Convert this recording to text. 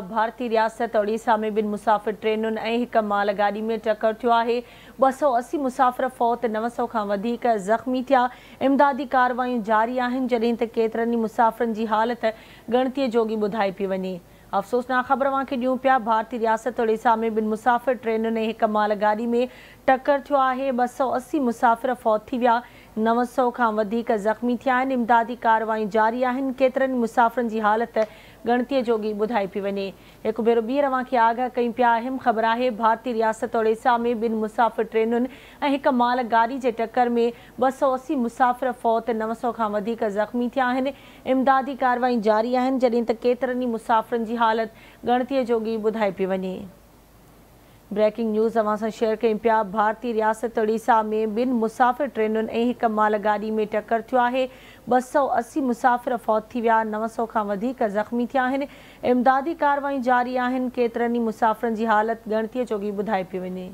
भारतीय रियासत ओडिशा में बिन मुसाफ़िर ट्रेनों ऐं हिकु माल गाॾी में टकरु थियो आहे ॿ सौ असी मुसाफ़िर फ़ौत नव सौ खां वधीक ज़ख़्मी थिया इमदादी कारवायूं जारी आहिनि जॾहिं त केतिरनि मुसाफिर की हालत हालति जोगी बुधाई पी वे अफ़सोसनाक ख़बर तव्हांखे ॾियूं पिया भारतीय रियासत ओडिशा में बिन मुसाफ़िर ट्रेनुनि ऐं हिकु माल गाॾी में टकरु थियो आहे ॿ सौ असी मुसाफ़िर फ़ौत थी नव सौ खां वधीक ज़ख़्मी थिया आहिनि इमदादी कार्रवाई जारी आहिनि केतिरनि ई मुसाफ़िरनि जी हालति गणतीअ जोगी ॿुधाई पई वञे हिकु भेरो ॿीहर खे आगाह कई पिया अम ख़बर आहे भारतीय रियासत ओड़ीसा में ॿिनि मुसाफ़िर ट्रेनुनि ऐं हिकु माल गाॾी जे टकर में ॿ सौ असी मुसाफ़िर फौत नव सौ खां वधीक ज़ख़्मी थिया आहिनि इमदादी कार्रवाई जारी आहिनि जॾहिं त केतिरनि ई मुसाफ़िरनि जी हालति गणतीअ जोॻी ॿुधाई पई वञे ब्रेकिंग न्यूज़ अवां सां शेयर कयूं पिया भारतीय रियासत उड़ीसा में ॿिनि मुसाफ़िर ट्रेनुनि ऐं हिकु माल में टकर थियो आहे ॿ सौ असी मुसाफ़िर फ़ौत थी विया नव सौ खां वधीक ज़ख़्मी थिया आहिनि इमदादी कारवाई जारी आहिनि केतिरनि ई मुसाफ़िरनि जी हालति ॻणतीअ जोॻी ॿुधाए पई वञे